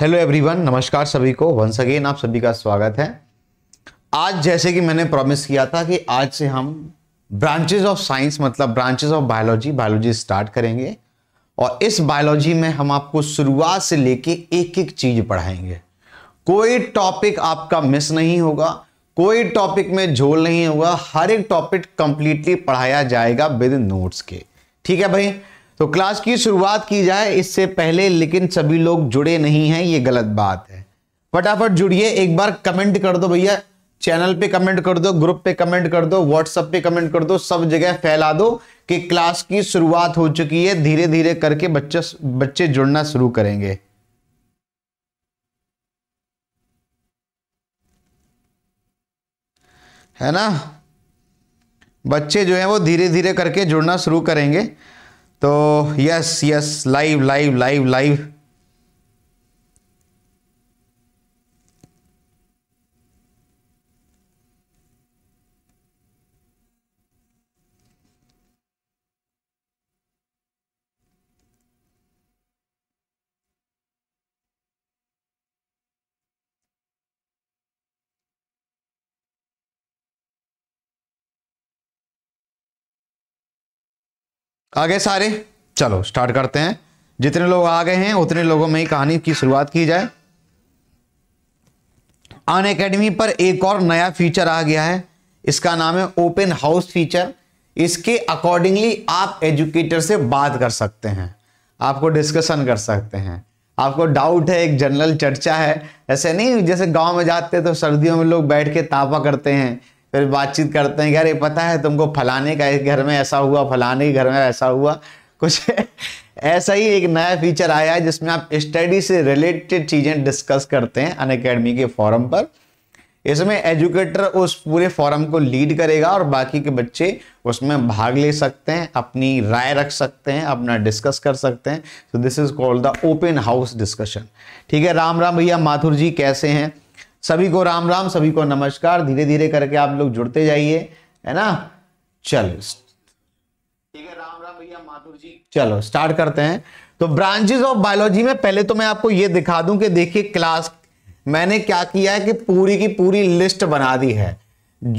Hello everyone नमस्कार सभी को वंस अगेन आप सभी का स्वागत है आज जैसे कि मैंने प्रॉमिस किया था कि आज से हम ब्रांचेस ऑफ साइंस मतलब branches of biology biology start करेंगे और इस बायोलॉजी में हम आपको शुरुआत से लेके एक एक चीज पढ़ाएंगे कोई टॉपिक आपका मिस नहीं होगा कोई टॉपिक में झोल नहीं होगा हर एक टॉपिक कंप्लीटली पढ़ाया जाएगा विद नोट्स के ठीक है भाई तो क्लास की शुरुआत की जाए इससे पहले लेकिन सभी लोग जुड़े नहीं हैं ये गलत बात है फटाफट जुड़िए एक बार कमेंट कर दो भैया चैनल पे कमेंट कर दो ग्रुप पे कमेंट कर दो व्हाट्सएप पे कमेंट कर दो सब जगह फैला दो कि क्लास की शुरुआत हो चुकी है धीरे धीरे करके बच्चे बच्चे जुड़ना शुरू करेंगे है ना बच्चे जो है वो धीरे धीरे करके जुड़ना शुरू करेंगे तो yes yes live live live live आ गए सारे चलो स्टार्ट करते हैं जितने लोग आ गए हैं उतने लोगों में ही कहानी की शुरुआत की जाए अन अकेडमी पर एक और नया फीचर आ गया है इसका नाम है ओपन हाउस फीचर इसके अकॉर्डिंगली आप एजुकेटर से बात कर सकते हैं आपको डिस्कशन कर सकते हैं आपको डाउट है एक जनरल चर्चा है ऐसे नहीं जैसे गांव में जाते हैं तो सर्दियों में लोग बैठ के तापा करते हैं फिर बातचीत करते हैं यार ये पता है तुमको फलाने का घर में ऐसा हुआ फलाने के घर में ऐसा हुआ कुछ ऐसा ही एक नया फीचर आया है जिसमें आप स्टडी से रिलेटेड चीज़ें डिस्कस करते हैं अन अकेडमी के फॉरम पर इसमें एजुकेटर उस पूरे फॉरम को लीड करेगा और बाकी के बच्चे उसमें भाग ले सकते हैं अपनी राय रख सकते हैं अपना डिस्कस कर सकते हैं so this is called the open house discussion ठीक है राम राम भैया माथुर जी कैसे हैं सभी को राम राम सभी को नमस्कार धीरे धीरे करके आप लोग जुड़ते जाइए है ना चलो ठीक है राम राम भैया माधुर जी चलो स्टार्ट करते हैं तो ब्रांचेस ऑफ बायोलॉजी में पहले तो मैं आपको ये दिखा दूं कि देखिए क्लास मैंने क्या किया है कि पूरी की पूरी लिस्ट बना दी है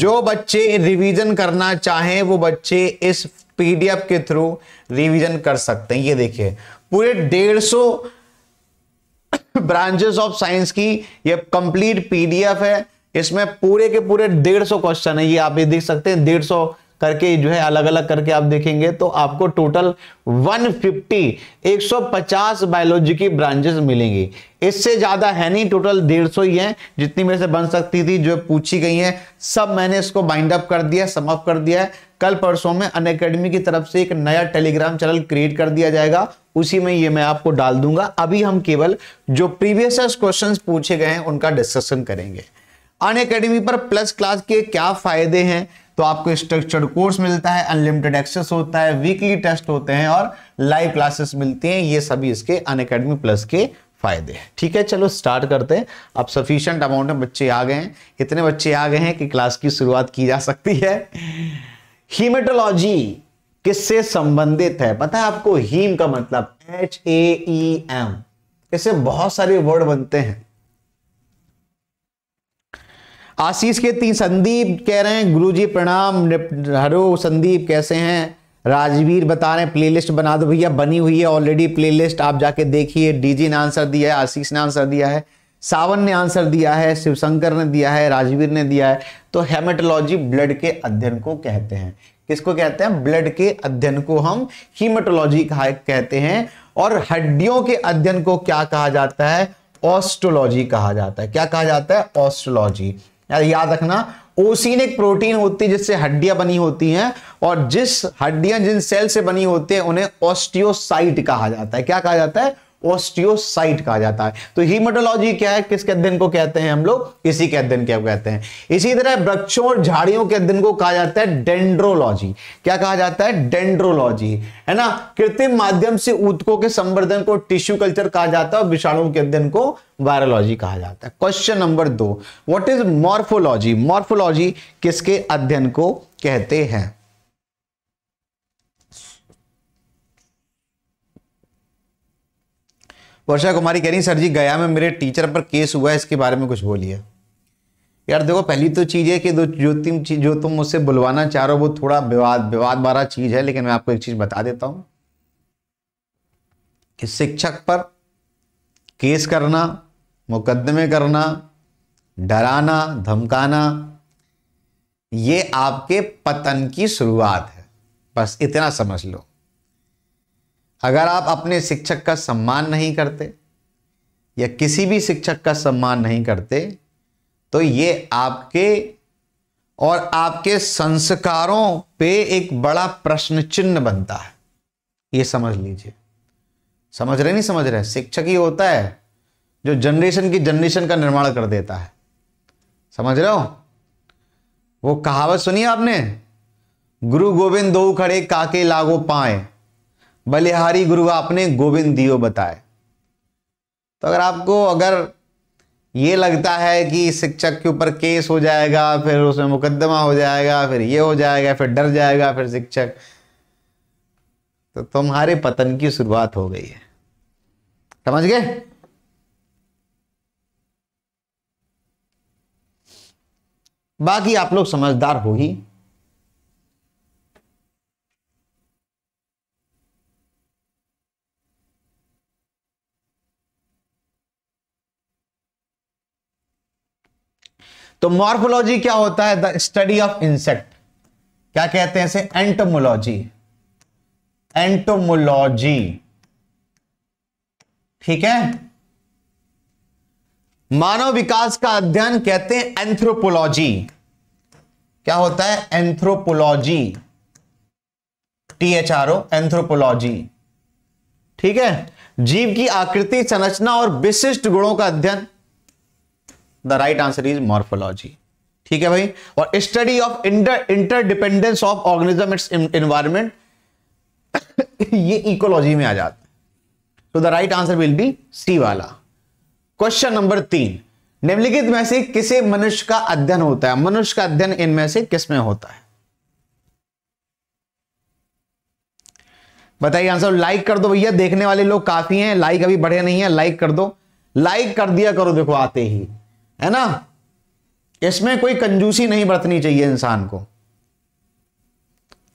जो बच्चे रिवीजन करना चाहें वो बच्चे इस पीडीएफ के थ्रू रिवीजन कर सकते हैं ये देखिए पूरे डेढ़ सौ ब्रांचेस ऑफ साइंस की ये कंप्लीट पीडीएफ है इसमें पूरे के पूरे डेढ़ सौ क्वेश्चन है ये आप ये देख सकते हैं डेढ़ सौ करके जो है अलग अलग करके आप देखेंगे तो आपको टोटल 150 150 बायोलॉजी की ब्रांचेस मिलेंगी इससे ज़्यादा है नहीं टोटल डेढ़ सौ ही है जितनी मेरे से बन सकती थी जो पूछी गई है सब मैंने इसको बाइंड अप कर दिया समाप्त कर दिया है कल परसों में अन अकेडमी की तरफ से एक नया टेलीग्राम चैनल क्रिएट कर दिया जाएगा उसी में ये मैं आपको डाल दूंगा अभी हम केवल जो प्रीवियस क्वेश्चन पूछे गए हैं उनका डिस्कशन करेंगे अन अकेडमी पर प्लस क्लास के क्या फायदे हैं तो आपको स्ट्रक्चर्ड कोर्स मिलता है अनलिमिटेड एक्सेस होता है वीकली टेस्ट होते हैं और लाइव क्लासेस मिलती हैं ये सभी इसके अन अकेडमी प्लस के फायदे हैं ठीक है चलो स्टार्ट करते हैं अब सफिशियंट अमाउंट में बच्चे आ गए हैं इतने बच्चे आ गए हैं कि क्लास की शुरुआत की जा सकती है हीमेटोलॉजी किससे संबंधित है पता है आपको हीम का मतलब एच ए ई एम इससे बहुत सारे वर्ड बनते हैं आशीष के तीन संदीप कह रहे हैं गुरुजी प्रणाम हरो संदीप कैसे हैं राजवीर बता रहे हैं प्लेलिस्ट बना दो भैया बनी हुई है ऑलरेडी प्लेलिस्ट आप जाके देखिए डीजी ने आंसर दिया है आशीष ने आंसर दिया है सावन ने आंसर दिया है शिवशंकर ने दिया है राजवीर ने दिया है तो हेमेटोलॉजी ब्लड के अध्ययन को कहते हैं किसको कहते हैं ब्लड के अध्ययन को हम हीमेटोलॉजी कहते हैं और हड्डियों के अध्ययन को क्या कहा जाता है ऑस्ट्रोलॉजी कहा जाता है क्या कहा जाता है ऑस्ट्रोलॉजी याद रखना ओसिन एक प्रोटीन होती है जिससे हड्डियां बनी होती हैं और जिस हड्डियां जिन सेल से बनी होती हैं उन्हें ऑस्टियोसाइट कहा जाता है क्या कहा जाता है ऑस्टियोसाइट कहा जाता है तो हीमोटोलॉजी क्या है किसके अध्ययन को कहते हैं हम लोग इसी के अध्ययन क्या कहते हैं इसी तरह वृक्षों और झाड़ियों के अध्ययन को कहा जाता है डेंड्रोलॉजी क्या कहा जाता है डेंड्रोलॉजी है ना कृत्रिम माध्यम से ऊतकों के संवर्धन को टिश्यू कल्चर कहा जाता है और विषाणुओं के अध्ययन को वायरोलॉजी कहा जाता है क्वेश्चन नंबर दो वॉट इज मॉर्फोलॉजी मॉर्फोलॉजी किसके अध्ययन को कहते हैं वर्षा कुमारी कह रही सर जी गया में मेरे टीचर पर केस हुआ है इसके बारे में कुछ बोलिए यार देखो पहली तो चीज़ है कि जो जो तुम जो तुम मुझसे बुलवाना चाह रहे हो वो थोड़ा विवाद विवाद वाला चीज़ है लेकिन मैं आपको एक चीज़ बता देता हूँ कि शिक्षक पर केस करना मुकदमे करना डराना धमकाना ये आपके पतन की शुरुआत है बस इतना समझ लो अगर आप अपने शिक्षक का सम्मान नहीं करते या किसी भी शिक्षक का सम्मान नहीं करते तो ये आपके और आपके संस्कारों पे एक बड़ा प्रश्न चिन्ह बनता है ये समझ लीजिए समझ रहे नहीं समझ रहे शिक्षक ही होता है जो जनरेशन की जनरेशन का निर्माण कर देता है समझ रहे हो वो कहावत सुनी आपने गुरु गोविंद दो खड़े काके लागो पाए बलिहारी गुरु आपने गोविंद दियो बताए तो अगर आपको अगर ये लगता है कि शिक्षक के ऊपर केस हो जाएगा फिर उसमें मुकदमा हो जाएगा फिर ये हो जाएगा फिर डर जाएगा फिर शिक्षक तो तुम्हारे पतन की शुरुआत हो गई है समझ गए बाकी आप लोग समझदार हो ही तो मॉर्फोलॉजी क्या होता है द स्टडी ऑफ इंसेक्ट क्या कहते हैं इसे एंटोमोलॉजी एंटोमोलॉजी ठीक है मानव विकास का अध्ययन कहते हैं एंथ्रोपोलॉजी क्या होता है anthropology T H R O anthropology ठीक है जीव की आकृति संरचना और विशिष्ट गुणों का अध्ययन the right answer is morphology ठीक है भाई और study of inter interdependence of organism its environment ये इकोलॉजी में आ जाता है तो the right answer will be C वाला क्वेश्चन नंबर तीन निम्नलिखित में से किसे मनुष्य का अध्ययन होता है मनुष्य का अध्ययन इनमें से किस में होता है बताइए आंसर लाइक कर दो भैया देखने वाले लोग काफी हैं लाइक अभी बढ़े नहीं है लाइक कर दो लाइक कर दिया करो देखो आते ही है ना इसमें कोई कंजूसी नहीं बरतनी चाहिए इंसान को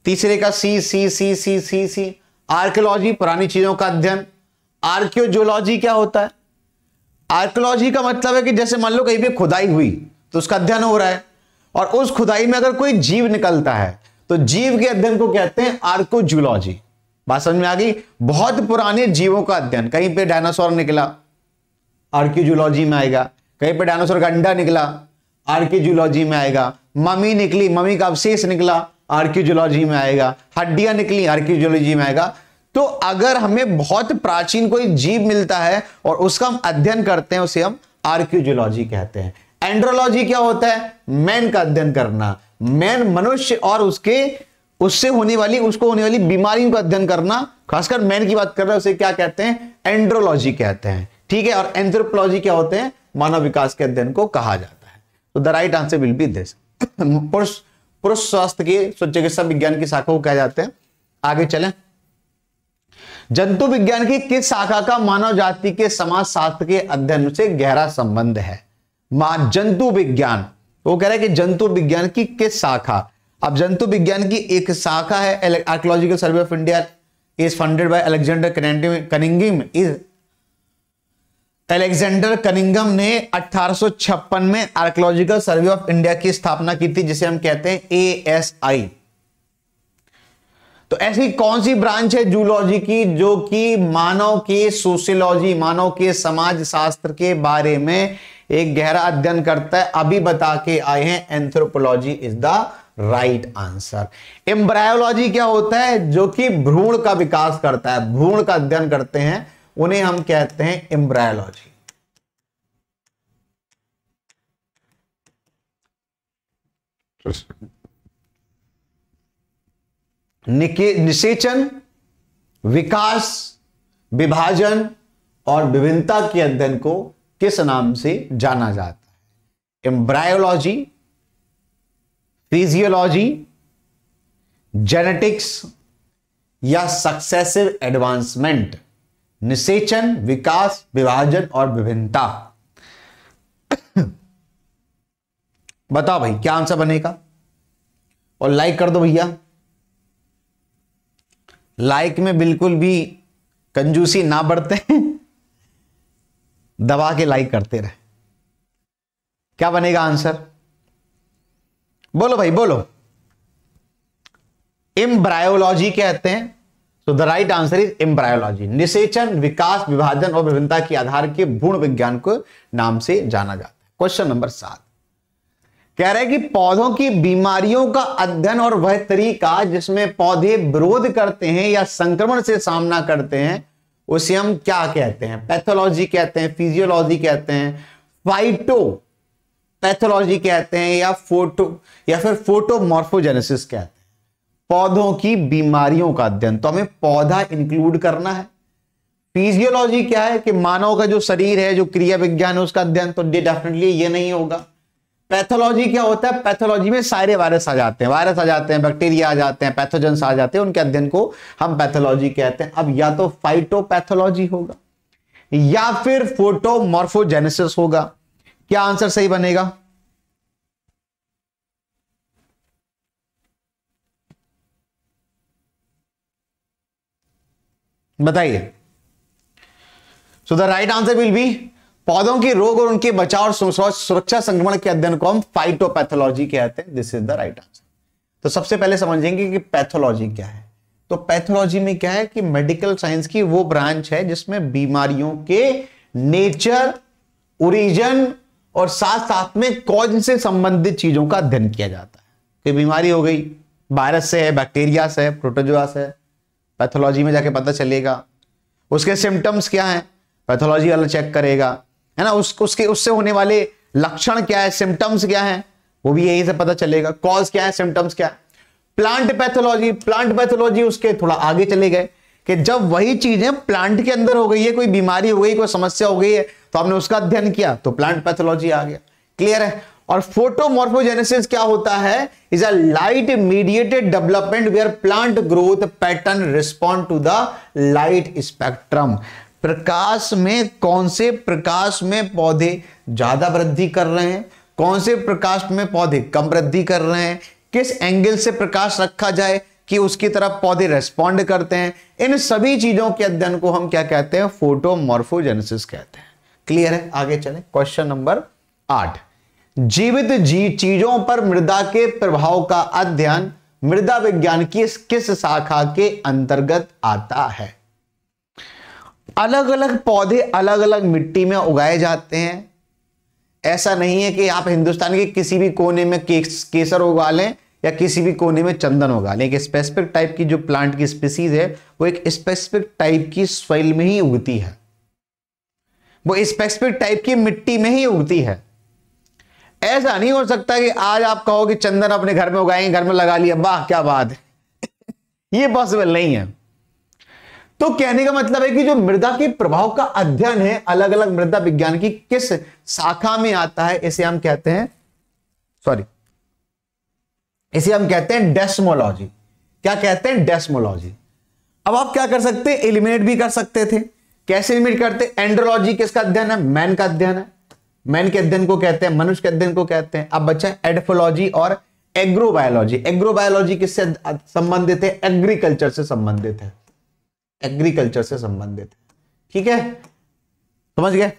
तीसरे का सी सी सी सी सी सी आर्कियोलॉजी पुरानी चीजों का अध्ययन आर्कियोजोलॉजी क्या होता है आर्कियोलॉजी का मतलब है कि जैसे मान लो कहीं पे खुदाई हुई तो उसका अध्ययन हो रहा है और उस खुदाई में अगर कोई जीव निकलता है तो जीव के अध्ययन को कहते हैं आर्कोजूलॉजी बात समझ में आ गई बहुत पुराने जीवों का अध्ययन कहीं पे डायनासोर निकला आर्क्योजूलॉजी में आएगा कहीं पर डायनासोर का अंडा निकला आर्कियोलॉजी में आएगा मम्मी निकली मम्मी का अवशेष निकला आर्कियोलॉजी में आएगा हड्डियां निकली आर्कियोलॉजी में आएगा तो अगर हमें बहुत प्राचीन कोई जीव मिलता है और उसका हम अध्ययन करते हैं उसे हम आर्कियोलॉजी कहते हैं एंड्रोलॉजी क्या होता है मैन का अध्ययन करना मैन मनुष्य और उसके उससे होने वाली उसको होने वाली बीमारियों का अध्ययन करना खासकर मैन की बात कर रहे हैं उसे क्या कहते हैं एंड्रोलॉजी कहते हैं ठीक है और एंथ्रोपोलॉजी क्या होते हैं मानव विकास के अध्ययन को कहा जाता है तो the right answer will be this पुरुष पुरुष स्वास्थ्य के चिकित्सा विज्ञान की शाखा को कहा जाते हैं आगे चले जंतु विज्ञान की किस शाखा का मानव जाति के समाज शास्त्र के अध्ययन से गहरा संबंध है मां जंतु विज्ञान वो कह रहे हैं कि जंतु विज्ञान की किस शाखा अब जंतु विज्ञान की एक शाखा है archaeological survey of India is funded by Alexander Cunningham is Alexander Cunningham ने 1856 में आर्कोलॉजिकल सर्वे ऑफ इंडिया की स्थापना की थी जिसे हम कहते हैं ए एस आई तो ऐसी कौन सी ब्रांच है जूलॉजी की जो कि मानव के सोशियोलॉजी मानव के समाज शास्त्र के बारे में एक गहरा अध्ययन करता है अभी बता के आए हैं anthropology is the right answer embryology क्या होता है जो कि भ्रूण का विकास करता है भ्रूण का अध्ययन करते हैं उन्हें हम कहते हैं एम्ब्रायोलॉजी निषेचन विकास विभाजन और विभिन्नता के अध्ययन को किस नाम से जाना जाता है एम्ब्रायोलॉजी फिजियोलॉजी जेनेटिक्स या सक्सेसिव एडवांसमेंट निषेचन विकास विभाजन और विभिन्नता बताओ भाई क्या आंसर बनेगा और लाइक कर दो भैया लाइक में बिल्कुल भी कंजूसी ना बढ़ते दबा के लाइक करते रहे क्या बनेगा आंसर बोलो भाई बोलो इम्ब्रायोलॉजी कहते हैं तो the right answer is embryology निषेचन विकास विभाजन और विभिन्नता के आधार के भूण विज्ञान को नाम से जाना जाता है क्वेश्चन नंबर सात कह रहे कि पौधों की बीमारियों का अध्ययन और वह तरीका जिसमें पौधे विरोध करते हैं या संक्रमण से सामना करते हैं उसे हम क्या कहते हैं पैथोलॉजी कहते हैं फिजियोलॉजी कहते हैं फाइटो पैथोलॉजी कहते हैं या फोटो या फिर फोटोमॉर्फोजेनेसिस कहते हैं पौधों की बीमारियों का अध्ययन तो हमें पौधा इंक्लूड करना है फिजियोलॉजी क्या है कि मानव का जो शरीर है जो क्रिया विज्ञान है उसका अध्ययन तो डेफिनेटली ये नहीं होगा पैथोलॉजी क्या होता है पैथोलॉजी में सारे वायरस आ जाते हैं वायरस आ जाते हैं बैक्टीरिया आ जाते हैं पैथोजेंस आ जाते हैं उनके अध्ययन को हम पैथोलॉजी कहते हैं अब या तो फाइटोपैथोलॉजी होगा या फिर फोटोमॉर्फोजेनेसिस होगा क्या आंसर सही बनेगा बताइए so the right answer will be पौधों के रोग और उनके बचाव और सुरक्षा संक्रमण के अध्ययन को हम फाइटोपैथोलॉजी कहते हैं this is the right answer तो सबसे पहले समझेंगे कि पैथोलॉजी क्या है तो पैथोलॉजी में क्या है कि मेडिकल साइंस की वो ब्रांच है जिसमें बीमारियों के नेचर ओरिजन और साथ साथ में कौज से संबंधित चीजों का अध्ययन किया जाता है कोई बीमारी हो गई वायरस से है बैक्टीरिया से है प्रोटोजोआ से है पैथोलॉजी में जाके पता चलेगा उसके सिम्टम्स क्या हैं पैथोलॉजी वाला चेक करेगा है ना उस उसके उससे होने वाले लक्षण क्या है सिम्टम्स क्या है वो भी यही से पता चलेगा कॉज क्या है सिम्टम्स क्या है प्लांट पैथोलॉजी प्लांट पैथोलॉजी उसके थोड़ा आगे चले गए कि जब वही चीजें प्लांट के अंदर हो गई है कोई बीमारी हो गई कोई समस्या हो गई है तो आपने उसका अध्ययन किया तो प्लांट पैथोलॉजी आ गया क्लियर है और फोटोमोर्फोजेनेसिस क्या होता है is a light mediated development where plant growth pattern respond to the light spectrum प्रकाश में कौन से प्रकाश में पौधे ज्यादा वृद्धि कर रहे हैं कौन से प्रकाश में पौधे कम वृद्धि कर रहे हैं किस एंगल से प्रकाश रखा जाए कि उसकी तरफ पौधे रेस्पॉन्ड करते हैं इन सभी चीजों के अध्ययन को हम क्या कहते हैं फोटोमोर्फोजेनेसिस कहते हैं क्लियर है आगे चले क्वेश्चन नंबर आठ जीवित जी चीजों पर मृदा के प्रभाव का अध्ययन मृदा विज्ञान की किस शाखा के अंतर्गत आता है अलग अलग पौधे अलग अलग मिट्टी में उगाए जाते हैं ऐसा नहीं है कि आप हिंदुस्तान के किसी भी कोने में केसर उगा लें या किसी भी कोने में चंदन उगा लें एक स्पेसिफिक टाइप की जो प्लांट की स्पीसीज है वो एक स्पेसिफिक टाइप की सॉइल में ही उगती है वो स्पेसिफिक टाइप की मिट्टी में ही उगती है ऐसा नहीं हो सकता कि आज आप कहो कि चंदन अपने घर में उगाएंगे घर में लगा लिया वाह क्या बात है ये पॉसिबल नहीं है तो कहने का मतलब है कि जो मृदा के प्रभाव का अध्ययन है अलग अलग मृदा विज्ञान की किस शाखा में आता है इसे हम कहते हैं सॉरी इसे हम कहते हैं डेस्मोलॉजी क्या कहते हैं डेस्मोलॉजी अब आप क्या कर सकते हैं इलिमिनेट भी कर सकते थे कैसे इलिमिनेट करते एंड्रोलॉजी किसका अध्ययन है मैन का अध्ययन है मैन के अध्ययन को कहते हैं मनुष्य के अध्ययन को कहते हैं अब बच्चा एडफोलॉजी और एग्रोबायोलॉजी एग्रोबायोलॉजी किससे संबंधित है एग्रीकल्चर से संबंधित है एग्रीकल्चर से संबंधित है ठीक है समझ गए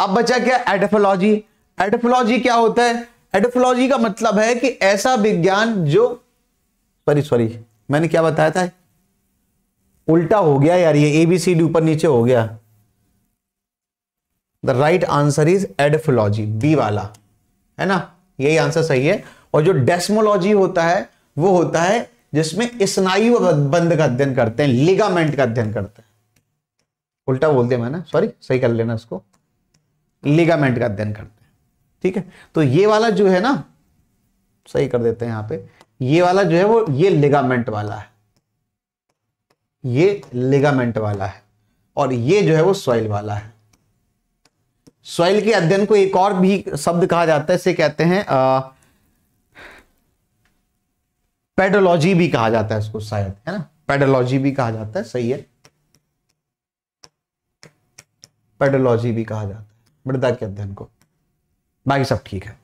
अब बच्चा क्या एडफोलॉजी एडफोलॉजी क्या होता है एडफोलॉजी का मतलब है कि ऐसा विज्ञान जो सॉरी सॉरी मैंने क्या बताया था उल्टा हो गया यार ये एबीसीडी ऊपर नीचे हो गया the right answer is edaphology B वाला है ना यही आंसर सही है और जो डेस्मोलॉजी होता है वो होता है जिसमें स्नायु बंद का अध्ययन करते हैं लिगामेंट का अध्ययन करते हैं उल्टा बोल दिया मैंने सॉरी सही कर लेना उसको लिगामेंट का अध्ययन करते हैं ठीक है तो ये वाला जो है ना सही कर देते हैं यहां पे ये वाला जो है वो ये लिगामेंट वाला है ये लिगामेंट वाला है और ये जो है वो सॉइल वाला है सॉइल के अध्ययन को एक और भी शब्द कहा जाता है इसे कहते हैं पेडोलॉजी भी कहा जाता है इसको शायद है ना पेडोलॉजी भी कहा जाता है सही है पेडोलॉजी भी कहा जाता है मृदा के अध्ययन को बाकी सब ठीक है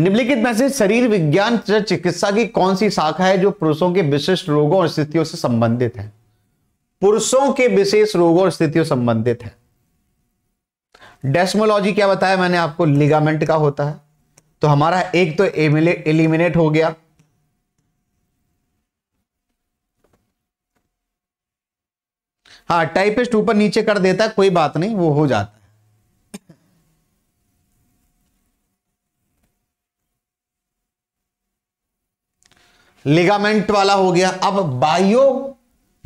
निम्नलिखित में से शरीर विज्ञान चिकित्सा की कौन सी शाखा है जो पुरुषों के विशिष्ट रोगों और स्थितियों से संबंधित है पुरुषों के विशेष रोगों और स्थितियों संबंधित है डेस्मोलॉजी क्या बताया मैंने आपको लिगामेंट का होता है तो हमारा एक तो एलिमिनेट हो गया हाँ टाइपिस्ट ऊपर नीचे कर देता है कोई बात नहीं वो हो जाता है लिगामेंट वाला हो गया अब बायो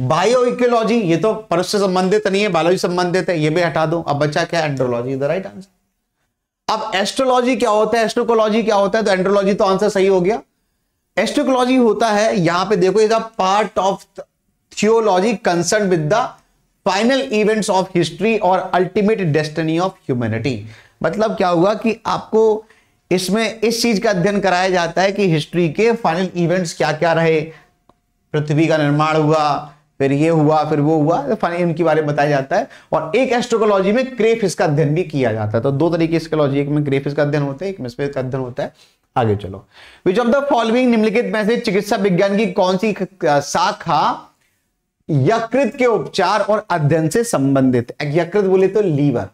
बायो इकोलॉजी ये तो परस से संबंधित नहीं है बायोलॉजी संबंधित है ये भी हटा दो अब बचा क्या एंड्रोलॉजी राइट आंसर अब एस्ट्रोलॉजी क्या होता है एस्ट्रोकोलॉजी क्या होता है तो एंड्रोलॉजी तो आंसर सही हो गया एस्ट्रोकोलॉजी होता है यहां पे देखो is a part of theology concern with the final events of history और अल्टीमेट डेस्टिनी ऑफ ह्यूमैनिटी मतलब क्या हुआ कि आपको इसमें इस चीज का अध्ययन कराया जाता है कि हिस्ट्री के फाइनल इवेंट्स क्या क्या रहे पृथ्वी का निर्माण हुआ फिर ये हुआ फिर वो हुआ तो फाइनल इनके बारे में बताया जाता है और एक एस्ट्रोकोलॉजी में क्रेफिस का अध्ययन भी किया जाता है तो दो तरीके एस्ट्रोलॉजी एक में क्रेफिस का अध्ययन होता है एक में का अध्ययन होता है आगे चलो विच ऑफ द फॉलोइंग निम्नलिखित में से चिकित्सा विज्ञान की कौन सी शाखा यकृत के उपचार और अध्ययन से संबंधित यकृत बोले तो लीवर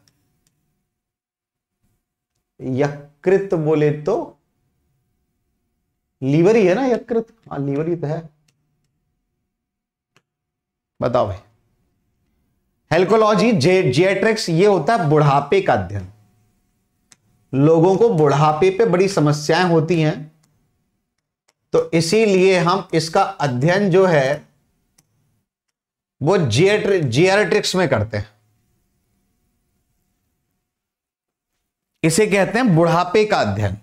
कृत बोले तो लीवर ही है ना यकृत हाँ लीवर ही तो है बताओ भाई हेल्कोलॉजी जे जेट्रिक्स ये होता है बुढ़ापे का अध्ययन लोगों को बुढ़ापे पे बड़ी समस्याएं होती हैं तो इसीलिए हम इसका अध्ययन जो है वो जिएट्रिक्स में करते हैं इसे कहते हैं बुढ़ापे का अध्ययन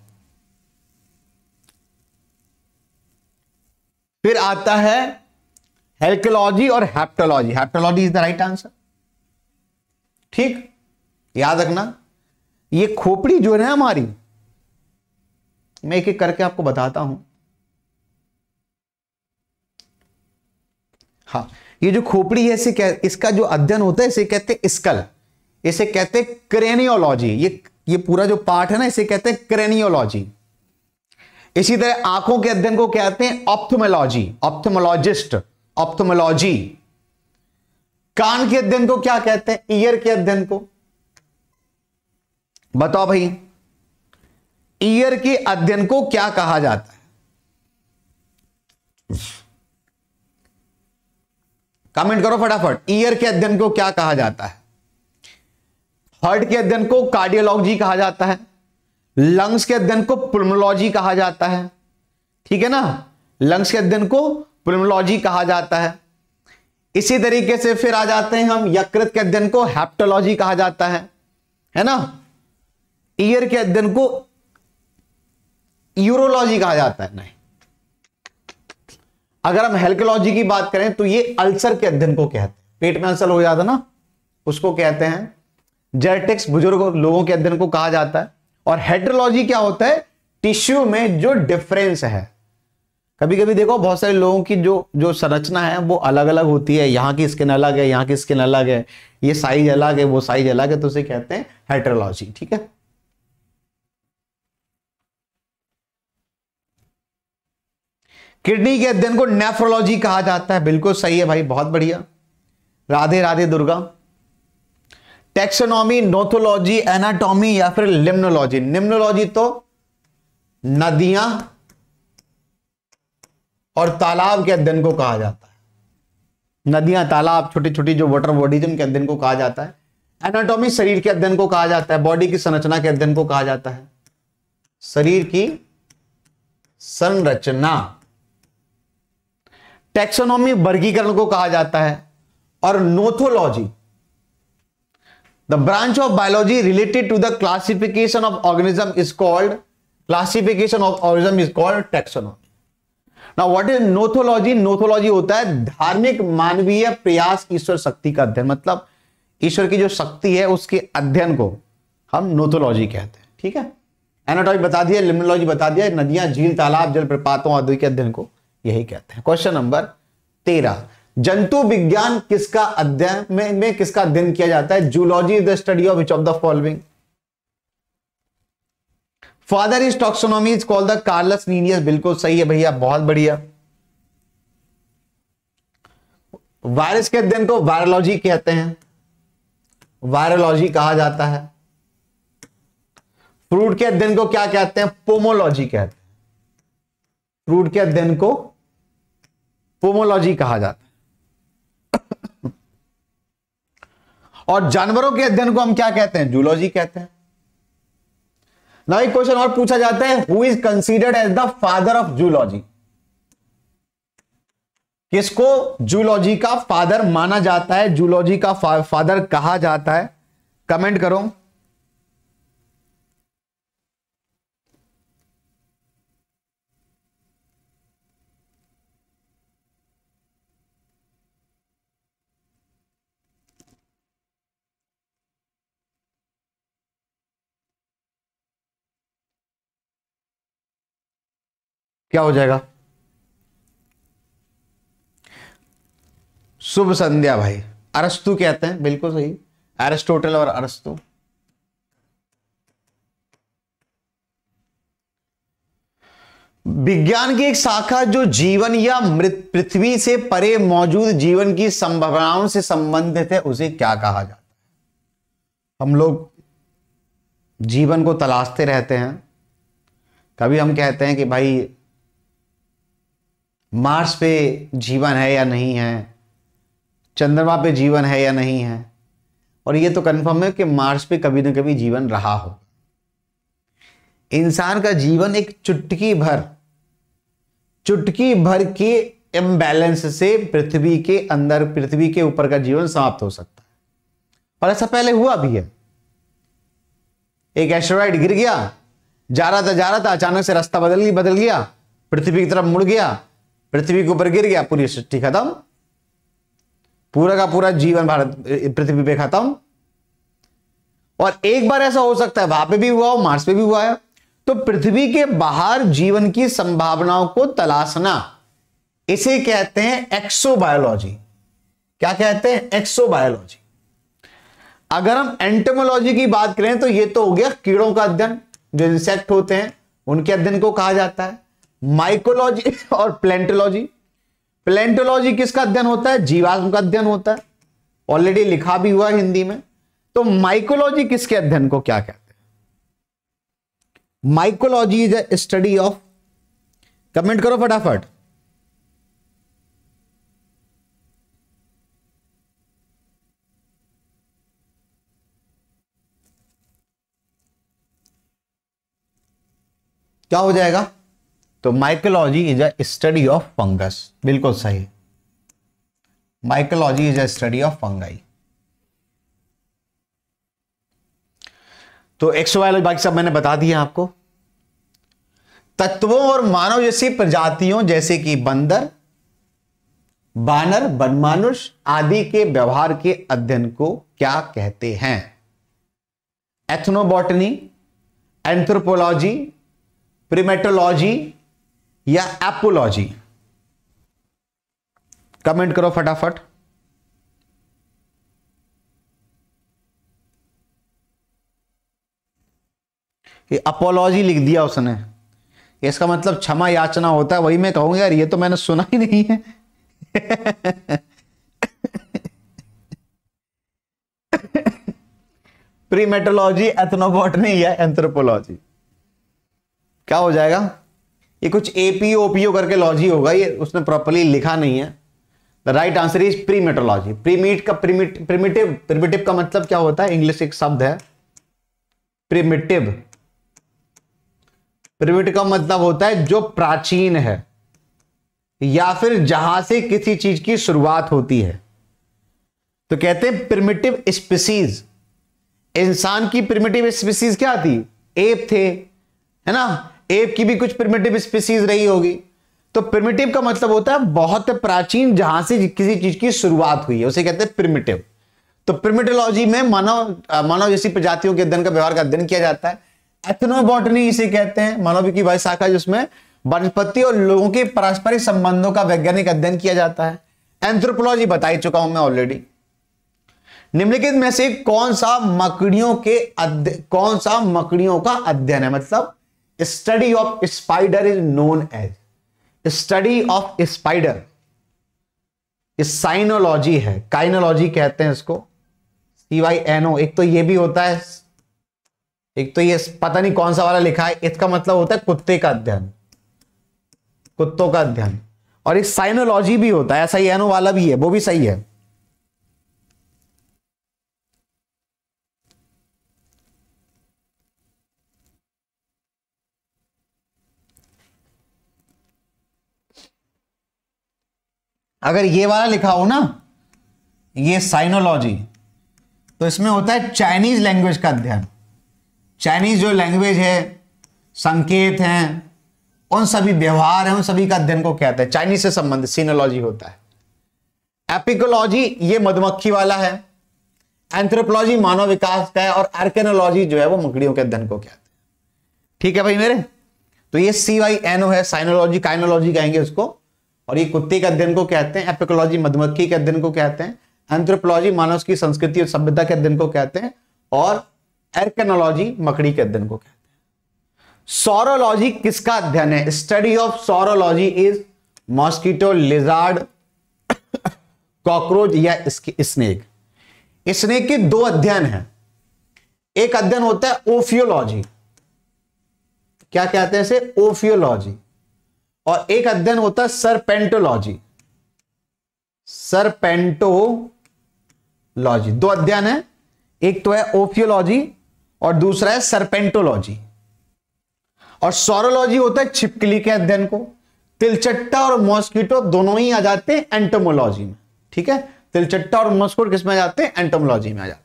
फिर आता है हेल्कोलॉजी और haptology haptology is the right answer ठीक याद रखना ये खोपड़ी जो है हमारी मैं एक एक करके आपको बताता हूं हाँ ये जो खोपड़ी है इसे कह, इसका जो अध्ययन होता है इसे कहते हैं स्कल इसे कहते हैं क्रेनियोलॉजी ये ये पूरा जो पार्ट है ना इसे कहते हैं क्रेनियोलॉजी इसी तरह आंखों के अध्ययन को कहते हैं ऑप्थोमोलॉजी ऑप्थोमोलॉजिस्ट ऑप्थोमोलॉजी कान के अध्ययन को क्या कहते हैं ईयर के अध्ययन को बताओ भाई ईयर के अध्ययन को क्या कहा जाता है कमेंट करो फटाफट ईयर के अध्ययन को क्या कहा जाता है हार्ट के अध्ययन को कार्डियोलॉजी कहा जाता है लंग्स के अध्ययन को पुलमोलॉजी कहा जाता है ठीक है ना लंग्स के अध्ययन को पुलमोलॉजी कहा जाता है इसी तरीके से फिर आ जाते हैं हम यकृत के अध्ययन को हैप्टोलॉजी कहा जाता है है ना ईयर के अध्ययन को यूरोलॉजी कहा जाता है नहीं अगर हम हेल्कोलॉजी की बात करें तो ये अल्सर के अध्ययन को कहते हैं पेट में अल्सर हो जाता ना उसको कहते हैं जेरेटिक्स बुजुर्ग लोगों के अध्ययन को कहा जाता है और हेड्रोलॉजी क्या होता है टिश्यू में जो डिफरेंस है कभी कभी देखो बहुत सारे लोगों की जो जो संरचना है वो अलग अलग होती है यहाँ की स्किन अलग है यहाँ की स्किन अलग है ये साइज अलग है वो साइज अलग है तो उसे कहते हैं हेट्रोलॉजी ठीक है किडनी के अध्ययन को नेफ्रोलॉजी कहा जाता है बिल्कुल सही है भाई बहुत बढ़िया Radhe Radhe Durga taxonomy nothology anatomy या फिर लिम्नोलॉजी निम्नोलॉजी तो नदियां और तालाब के अध्ययन को कहा जाता है नदियां तालाब छोटी छोटी जो वाटर बॉडीज उनके अध्ययन को कहा जाता है एनाटॉमी शरीर के अध्ययन को कहा जाता है बॉडी की संरचना के अध्ययन को कहा जाता है शरीर की संरचना टेक्सोनॉमी वर्गीकरण को कहा जाता है और नोथोलॉजी The branch of biology related to the classification of organism is called classification of organism is called taxonomy. Now what is नोथोलॉजी नोथोलॉजी होता है धार्मिक मानवीय प्रयास ईश्वर शक्ति का अध्ययन मतलब ईश्वर की जो शक्ति है उसके अध्ययन को हम नोथोलॉजी कहते हैं ठीक है एनाटॉमी बता दिया लिम्नोलॉजी बता दिया नदियां झील तालाब जलप्रपातों आदि के अध्ययन को यही कहते हैं क्वेश्चन नंबर तेरह जंतु विज्ञान किसका अध्ययन में, में किसका अध्ययन किया जाता है zoology the study of which of the following father is taxonomy is called the Carolus Linnaeus बिल्कुल सही है भैया बहुत बढ़िया वायरस के अध्ययन को वायरोलॉजी कहते हैं वायरोलॉजी कहा जाता है फ्रूट के अध्ययन को क्या कहते हैं पोमोलॉजी कहते हैं फ्रूट के अध्ययन को पोमोलॉजी कहा जाता है और जानवरों के अध्ययन को हम क्या कहते हैं जूलॉजी कहते हैं ना एक क्वेश्चन और पूछा जाता है who is considered as the father of zoology किसको जूलॉजी का फादर माना जाता है जूलॉजी का फादर कहा जाता है कमेंट करो क्या हो जाएगा शुभ संध्या भाई अरस्तु कहते हैं बिल्कुल सही एरिस्टोटल और अरस्तु विज्ञान की एक शाखा जो जीवन या मृत पृथ्वी से परे मौजूद जीवन की संभावनाओं से संबंधित है उसे क्या कहा जाता है हम लोग जीवन को तलाशते रहते हैं कभी हम कहते हैं कि भाई मार्स पे जीवन है या नहीं है चंद्रमा पे जीवन है या नहीं है और ये तो कन्फर्म है कि मार्स पे कभी ना कभी जीवन रहा हो इंसान का जीवन एक चुटकी भर चुटकी भर के इम्बैलेंस से पृथ्वी के अंदर पृथ्वी के ऊपर का जीवन समाप्त हो सकता है और ऐसा पहले हुआ भी है एक एस्ट्रॉइड गिर गया जा रहा था जा रहा था अचानक से रास्ता बदल गया बदल गया पृथ्वी की तरफ मुड़ गया पृथ्वी के ऊपर गिर गया पूरी सृष्टि खत्म पूरा का पूरा जीवन भारत पृथ्वी पे खत्म और एक बार ऐसा हो सकता है वहां पे भी हुआ हो मार्स पे भी हुआ है तो पृथ्वी के बाहर जीवन की संभावनाओं को तलाशना इसे कहते हैं एक्सोबायोलॉजी क्या कहते हैं एक्सोबायोलॉजी अगर हम एंटेमोलॉजी की बात करें तो ये तो हो गया कीड़ों का अध्ययन जो इंसेक्ट होते हैं उनके अध्ययन को कहा जाता है माइकोलॉजी और प्लेंटोलॉजी प्लेंटोलॉजी किसका अध्ययन होता है जीवाश्म का अध्ययन होता है ऑलरेडी लिखा भी हुआ हिंदी में तो माइकोलॉजी किसके अध्ययन को क्या कहते हैं mycology is a study of comment करो फटाफट क्या हो जाएगा तो mycology is a study of fungus बिल्कुल सही mycology is a study of fungi तो वायलॉजी बाकी सब मैंने बता दिया आपको तत्वों और मानव जैसी प्रजातियों जैसे कि बंदर बानर बनमानुष आदि के व्यवहार के अध्ययन को क्या कहते हैं एथनोबॉटनी एंथ्रोपोलॉजी प्रिमेटोलॉजी या एपोलॉजी कमेंट करो फटाफट ये अपोलॉजी लिख दिया उसने इसका मतलब क्षमा याचना होता है वही मैं कहूंगा यार ये तो मैंने सुना ही नहीं है प्रीमेटोलॉजी एथनोबॉटनी या एंथ्रोपोलॉजी क्या हो जाएगा ये कुछ एपीओ पीओ करके लॉजी होगा ये उसने प्रॉपरली लिखा नहीं है the right answer is primatology primate का प्रिमिटिव प्रिमिटिव का मतलब क्या होता है इंग्लिश एक शब्द है प्रिमिटिव प्रिमिट का मतलब होता है जो प्राचीन है या फिर जहां से किसी चीज की शुरुआत होती है तो कहते हैं प्रिमिटिव स्पीसीज इंसान की प्रिमिटिव स्पीसीज क्या थी एप थे है ना एप की भी कुछ प्रिमेटिव स्पीसीज रही होगी तो प्रिमेटिव का मतलब होता है बहुत प्राचीन जहां से किसी चीज की शुरुआत हुई है उसे कहते हैं प्रिमेटिव तो प्रिमेटोलॉजी में मानव मानव जैसी प्रजातियों के अध्ययन का व्यवहार का अध्ययन किया जाता है एथनोबॉटनी इसे कहते हैं मानव की भाई शाखा जिसमें वनस्पति और लोगों के पारस्परिक संबंधों का वैज्ञानिक अध्ययन किया जाता है एंथ्रोपोलॉजी बता ही चुका हूं मैं ऑलरेडी निम्नलिखित में से कौन सा मकड़ियों के कौन सा मकड़ियों का अध्ययन है मतलब study of spider is known as study of spider sinology है काइनोलॉजी कहते हैं इसको सी वाई एन ओ एक तो ये भी होता है एक तो ये पता नहीं कौन सा वाला लिखा है इसका मतलब होता है कुत्ते का अध्ययन कुत्तों का अध्ययन और एक साइनोलॉजी भी होता है ऐसा ही एनो वाला भी है वो भी सही है अगर ये वाला लिखा हो ना ये साइनोलॉजी तो इसमें होता है चाइनीज लैंग्वेज का अध्ययन चाइनीज जो लैंग्वेज है संकेत हैं उन सभी व्यवहार हैं उन सभी का अध्ययन को कहते हैं चाइनीज से संबंधित सीनोलॉजी होता है एपिकोलॉजी ये मधुमक्खी वाला है एंथ्रोपोलॉजी मानव विकास का है और आर्केनोलॉजी जो है वो मकड़ियों के अध्ययन को कहते हैं ठीक है भाई मेरे तो ये सी वाई एन ओ है साइनोलॉजी काइनोलॉजी कहेंगे उसको और ये कुत्ते के अध्ययन को कहते हैं एपिकोलॉजी मधुमक्खी के अध्ययन को कहते हैं एंथ्रोपोलॉजी मानव की संस्कृति और सभ्यता के अध्ययन को कहते हैं और एर्कनोलॉजी मकड़ी के अध्ययन को कहते हैं सोरोलॉजी किसका अध्ययन है study of saurology is mosquito lizard cockroach या स्नेक स्नेक के दो अध्ययन है एक अध्ययन होता है ओफियोलॉजी क्या कहते हैं इसे ओफियोलॉजी और एक अध्ययन होता है सरपेंटोलॉजी सरपेंटोलॉजी दो अध्ययन है एक तो है ओफियोलॉजी और दूसरा है सरपेंटोलॉजी और सोरोलॉजी होता है छिपकली के अध्ययन को तिलचट्टा और मॉस्किटो दोनों ही आ जाते हैं एंटोमोलॉजी में ठीक है तिलचट्टा और मॉस्किटो किसमें आ जाते हैं एंटोमोलॉजी में आ जाते हैं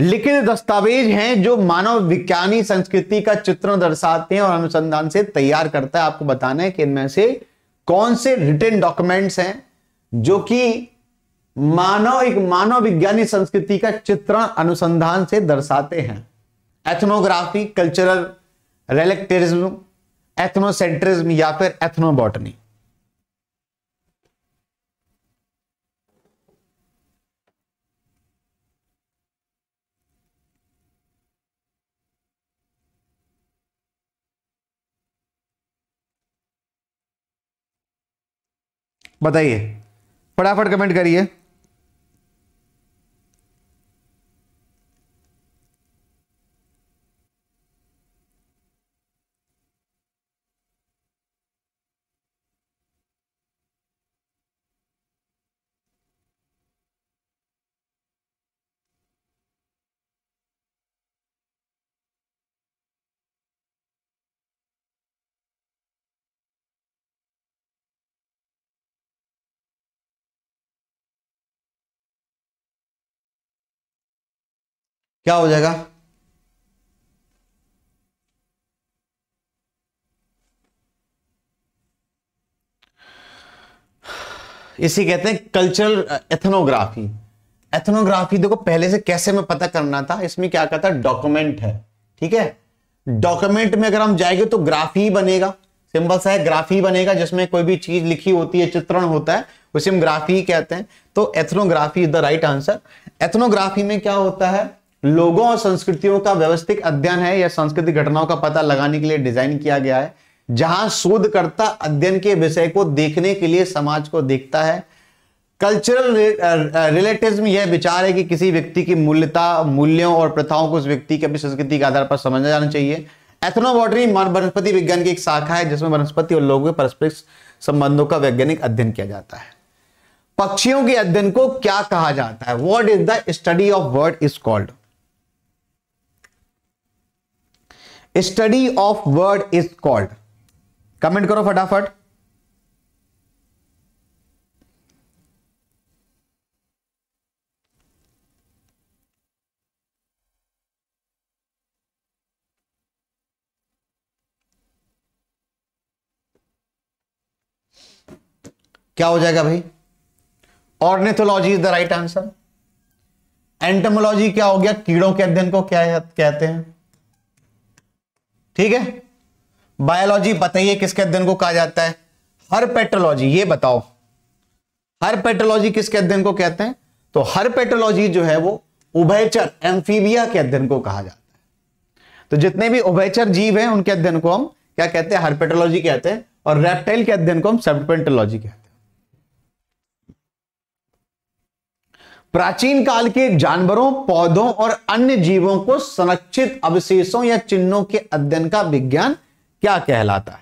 लिखित दस्तावेज हैं जो मानव विज्ञानी संस्कृति का चित्रण दर्शाते हैं और अनुसंधान से तैयार करता है आपको बताना है कि इनमें से कौन से रिटर्न डॉक्यूमेंट्स हैं जो कि मानव एक मानव विज्ञानी संस्कृति का चित्रण अनुसंधान से दर्शाते हैं एथनोग्राफी कल्चरल रेलेक्टेरिज्म एथनोसेंट्रिज्म या फिर एथनोबॉटनी बताइए फटाफट कमेंट करिए क्या हो जाएगा इसी कहते हैं कल्चरल एथनोग्राफी एथनोग्राफी देखो पहले से कैसे मैं पता करना था इसमें क्या कहता है डॉक्यूमेंट है ठीक है डॉक्यूमेंट में अगर हम जाएंगे तो ग्राफी बनेगा सिंपल सा है ग्राफी बनेगा जिसमें कोई भी चीज लिखी होती है चित्रण होता है उसे हम ग्राफी कहते हैं तो ethnography is the right answer ethnography में क्या होता है लोगों और संस्कृतियों का व्यवस्थित अध्ययन है या सांस्कृतिक घटनाओं का पता लगाने के लिए डिजाइन किया गया है जहां शोधकर्ता अध्ययन के विषय को देखने के लिए समाज को देखता है कल्चरल रिलेटिज्म यह विचार है कि किसी व्यक्ति की मूल्यता मूल्यों और प्रथाओं को उस व्यक्ति के अपनी संस्कृति के आधार पर समझा जाना चाहिए एथनोबॉटरी वनस्पति विज्ञान की एक शाखा है जिसमें वनस्पति और लोगों के पारस्परिक संबंधों का वैज्ञानिक अध्ययन किया जाता है पक्षियों के अध्ययन को क्या कहा जाता है word is the study of word is called study of word is called comment करो फटाफट क्या हो जाएगा भाई ornithology is the right answer entomology क्या हो गया कीड़ों के अध्ययन को क्या कहते हैं ठीक है बायोलॉजी बताइए किसके अध्ययन को कहा जाता है हर पेट्रोलॉजी ये बताओ हर पेट्रोलॉजी किसके अध्ययन को कहते हैं तो हर पेट्रोलॉजी जो है वो उभयचर एम्फीबिया के अध्ययन को कहा जाता है तो जितने भी उभयचर जीव हैं उनके अध्ययन को हम क्या कहते हैं हर पेट्रोलॉजी कहते हैं और रेप्टाइल के अध्ययन को हम सेप्टेंटोलॉजी कहते हैं प्राचीन काल के जानवरों पौधों और अन्य जीवों को संरक्षित अवशेषों या चिन्हों के अध्ययन का विज्ञान क्या कहलाता है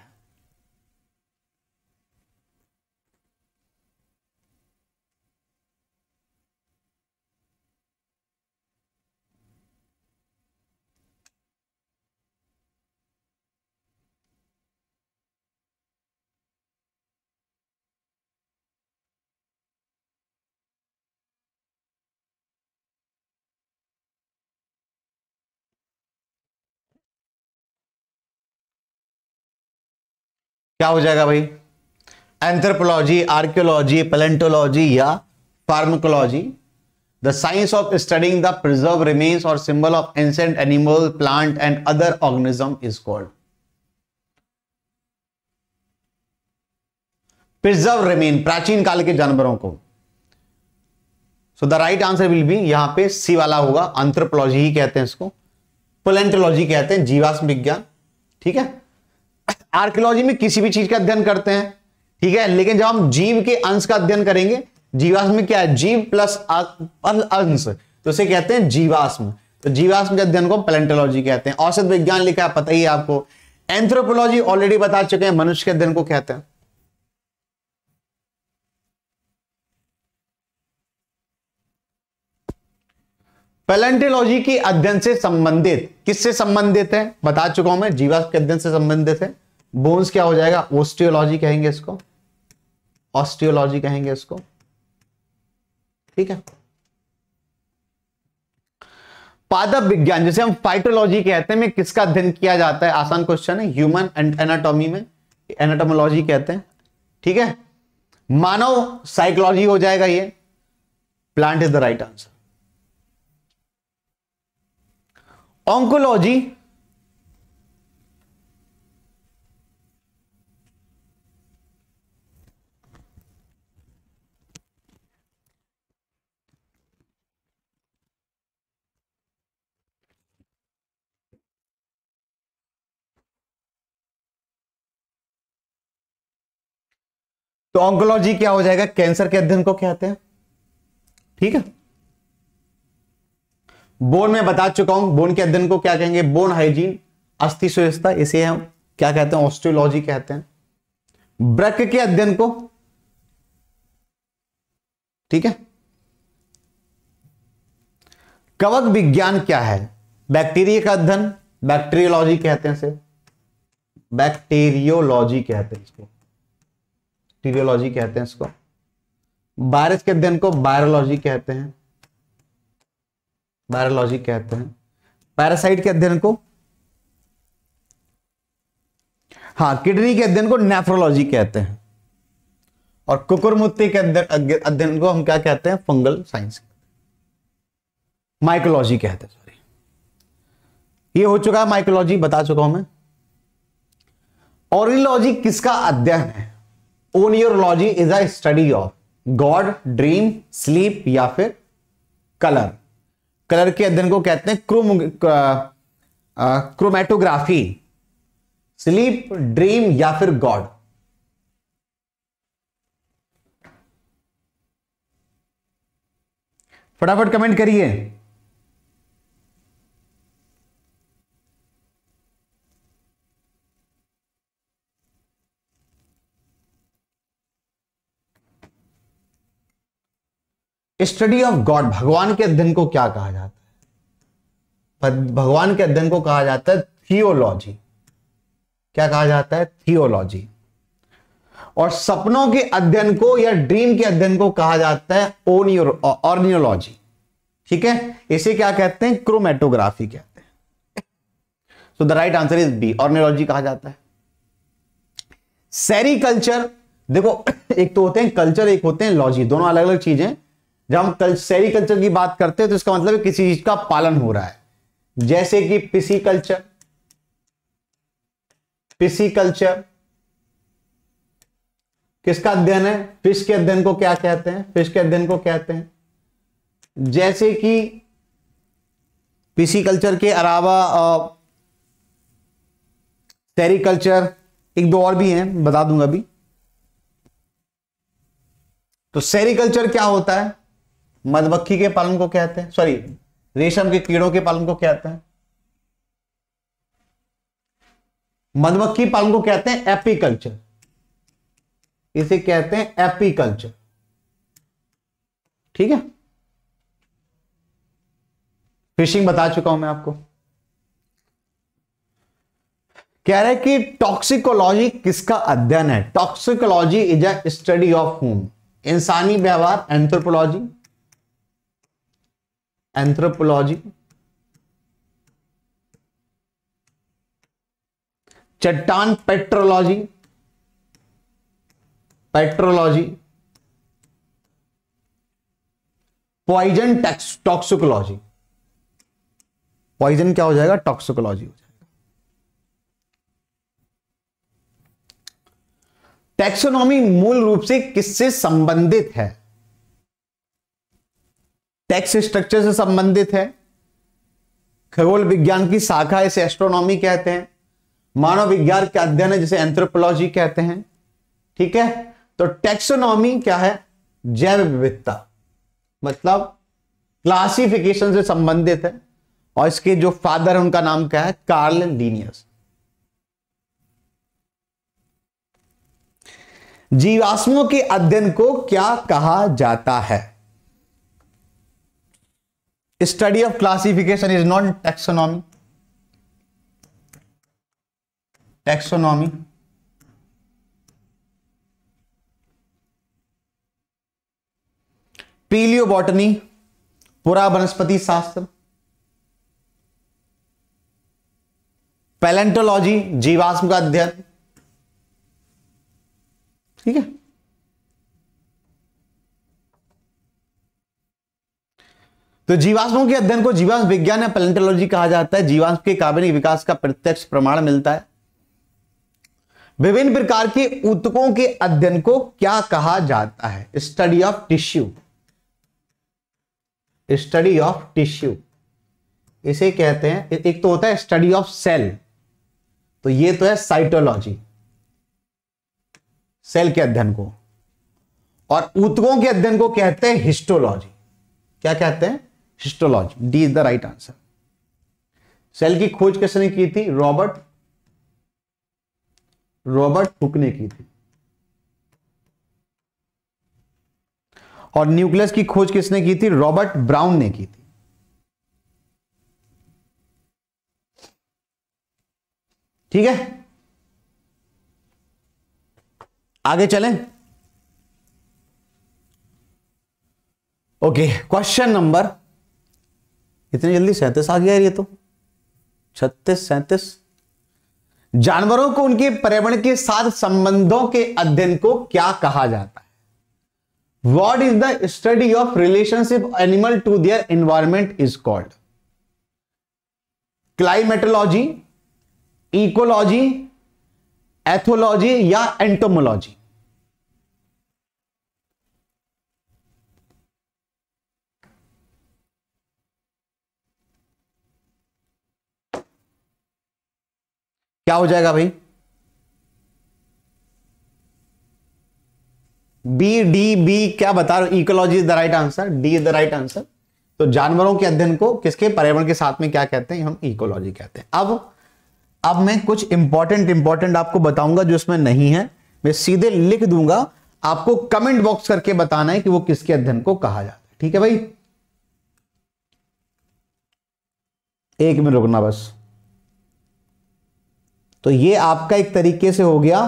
क्या हो जाएगा भाई एंथ्रोपोलॉजी आर्क्योलॉजी पेलेंटोलॉजी या pharmacology the science of studying the preserve remains और symbol of ancient animal plant and other organism is called preserve remain प्राचीन काल के जानवरों को so the right answer will be यहां पे सी वाला होगा एंथ्रोपोलॉजी ही कहते हैं इसको पोलेंटोलॉजी कहते हैं जीवाश्म विज्ञान ठीक है आर्कियोलॉजी में किसी भी चीज का अध्ययन करते हैं ठीक है लेकिन जब हम जीव के अंश का अध्ययन करेंगे जीवाश्म में क्या है जीव प्लस अंश तो उसे कहते हैं जीवाश्म तो जीवाश्म के अध्ययन को प्लेंटोलॉजी कहते हैं औसत विज्ञान लिखा है पता ही आपको एंथ्रोपोलॉजी ऑलरेडी बता चुके हैं मनुष्य के अध्ययन को कहते हैं पैलेंटोलॉजी के अध्ययन से संबंधित किससे संबंधित है बता चुका हूं मैं जीवा के अध्ययन से संबंधित है बोन्स क्या हो जाएगा ओस्टियोलॉजी कहेंगे इसको ऑस्टियोलॉजी कहेंगे इसको ठीक है पादप विज्ञान जैसे हम फाइटोलॉजी कहते हैं में किसका अध्ययन किया जाता है आसान क्वेश्चन है ह्यूमन एंड एनाटॉमी में एनाटोमोलॉजी कहते हैं ठीक है मानव साइकोलॉजी हो जाएगा ये plant is the right answer oncology तो ऑंकोलॉजी क्या हो जाएगा कैंसर के अध्ययन को कहते हैं ठीक है बोन में बता चुका हूं बोन के अध्ययन को क्या कहेंगे बोन हाइजीन अस्थि सुव्यवस्था इसे हम क्या कहते हैं ऑस्ट्रोलॉजी कहते हैं ब्रक के अध्ययन को ठीक है कवक विज्ञान क्या है बैक्टीरिया का अध्ययन बैक्टीरियोलॉजी कहते हैं इसे बैक्टीरियोलॉजी कहते हैं इसको बैक्टीरियोलॉजी कहते हैं इसको वायरस के अध्ययन को वायरोलॉजी कहते हैं बायोलॉजी कहते हैं पैरासाइट के अध्ययन को हाँ किडनी के अध्ययन को नेफ्रोलॉजी कहते हैं और कुकुरमुत्ती के अध्ययन को हम क्या कहते हैं फंगल साइंस माइकोलॉजी कहते हैं सॉरी ये हो चुका है माइकोलॉजी बता चुका हूं मैं ओरियोलॉजी किसका अध्ययन है oneirology is a study of god dream sleep या फिर कलर कलर के अध्ययन को कहते हैं क्रोम क्रोमेटोग्राफी स्लीप ड्रीम या फिर गॉड फटाफट कमेंट करिए स्टडी ऑफ गॉड भगवान के अध्ययन को क्या कहा जाता है भगवान के अध्ययन को कहा जाता है थियोलॉजी क्या कहा जाता है थियोलॉजी और सपनों के अध्ययन को या ड्रीम के अध्ययन को कहा जाता है ऑर्नियोलॉजी ठीक है इसे क्या कहते हैं क्रोमेटोग्राफी कहते हैं so the right answer is B oneirology कहा जाता है सेरिकल्चर देखो एक तो होते हैं कल्चर एक होते हैं लॉजी दोनों अलग अलग चीजें जब हम शहरी कल्चर की बात करते हैं तो इसका मतलब किसी चीज का पालन हो रहा है जैसे कि पिसी कल्चर पिसी कल्चर किसका अध्ययन है फिश के अध्ययन को क्या कहते हैं फिश के अध्ययन को कहते हैं जैसे कि पिसी कल्चर के अलावा शहरी कल्चर एक दो और भी हैं बता दूंगा अभी तो सेरिकल्चर क्या होता है मधुमक्खी के पालन को कहते हैं सॉरी रेशम के कीड़ों के पालन को कहते हैं मधुमक्खी पालन को कहते हैं एपीकल्चर इसे कहते हैं एपीकल्चर ठीक है फिशिंग बता चुका हूं मैं आपको कह रहे कि टॉक्सिकोलॉजी किसका अध्ययन है toxicology is a study of home इंसानी व्यवहार एंथ्रोपोलॉजी एंथ्रोपोलॉजी चट्टान petrology petrology poison toxicology poison क्या हो जाएगा टॉक्सिकोलॉजी हो जाएगा टैक्सोनॉमी मूल रूप से किससे संबंधित है टैक्स स्ट्रक्चर से संबंधित है खगोल विज्ञान की शाखा इसे एस्ट्रोनॉमी कहते हैं मानव विज्ञान के अध्ययन है जिसे एंथ्रोपोलॉजी कहते हैं ठीक है तो टेक्सोनॉमी क्या है जैव विविधता मतलब क्लासिफिकेशन से संबंधित है और इसके जो फादर है उनका नाम क्या है कार्ल लीनियस जीवाश्मों के अध्ययन को क्या कहा जाता है study of classification is not taxonomy taxonomy paleobotany पुरा वनस्पति शास्त्र पैलेंटोलॉजी जीवाश्म का अध्ययन ठीक है तो जीवाश्मों के अध्ययन को जीवाश्म विज्ञान या पेलेंटोलॉजी कहा जाता है जीवाश्म के कार्बनिक विकास का प्रत्यक्ष प्रमाण मिलता है विभिन्न प्रकार के ऊतकों के अध्ययन को क्या कहा जाता है study of tissue study of tissue इसे कहते हैं एक तो होता है स्टडी ऑफ सेल तो ये तो है साइटोलॉजी सेल के अध्ययन को और ऊतकों के अध्ययन को कहते हैं हिस्टोलॉजी क्या कहते हैं histology D is the right answer cell की खोज किसने की थी रॉबर्ट रॉबर्ट हुक ने की थी और न्यूक्लियस की खोज किसने की थी रॉबर्ट ब्राउन ने की थी ठीक है आगे चलें ओके क्वेश्चन नंबर इतनी जल्दी सैंतीस आ गया ये तो छत्तीस सैंतीस जानवरों को उनके पर्यावरण के साथ संबंधों के अध्ययन को क्या कहा जाता है what is the study of relationship animal to their environment is called climatology ecology ethology या एंटोमोलॉजी क्या हो जाएगा भाई बी डी बी क्या बता रहे ecology is the right answer D is the right answer तो जानवरों के अध्ययन को किसके पर्यावरण के साथ में क्या कहते हैं हम इकोलॉजी कहते हैं अब अब मैं कुछ इंपॉर्टेंट इंपॉर्टेंट आपको बताऊंगा जो इसमें नहीं है मैं सीधे लिख दूंगा आपको कमेंट बॉक्स करके बताना है कि वो किसके अध्ययन को कहा जाता है ठीक है भाई एक मिनट रुकना बस तो ये आपका एक तरीके से हो गया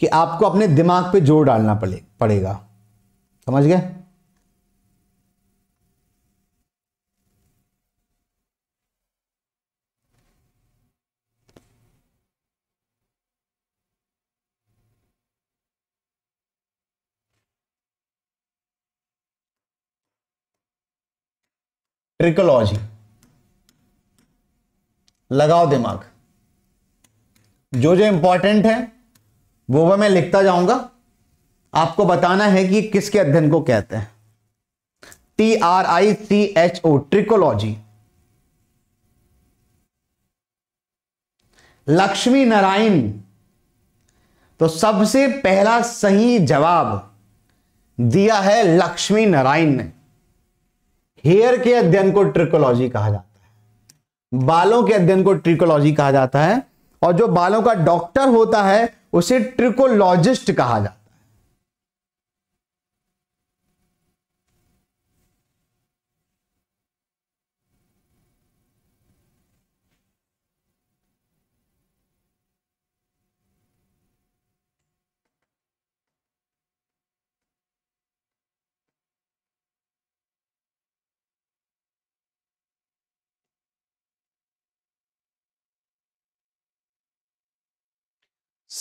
कि आपको अपने दिमाग पे जोर डालना पड़े पड़ेगा समझ गए ट्रिकोलॉजी लगाओ दिमाग जो जो इंपॉर्टेंट है वो वह मैं लिखता जाऊंगा आपको बताना है कि किसके अध्ययन को कहते हैं T R I C H O trichology Lakshmi Narayan तो सबसे पहला सही जवाब दिया है लक्ष्मी नारायण ने हेयर के अध्ययन को ट्रिकोलॉजी कहा जाता है बालों के अध्ययन को ट्रिकोलॉजी कहा जाता है और जो बालों का डॉक्टर होता है उसे ट्रिकोलॉजिस्ट कहा जाता है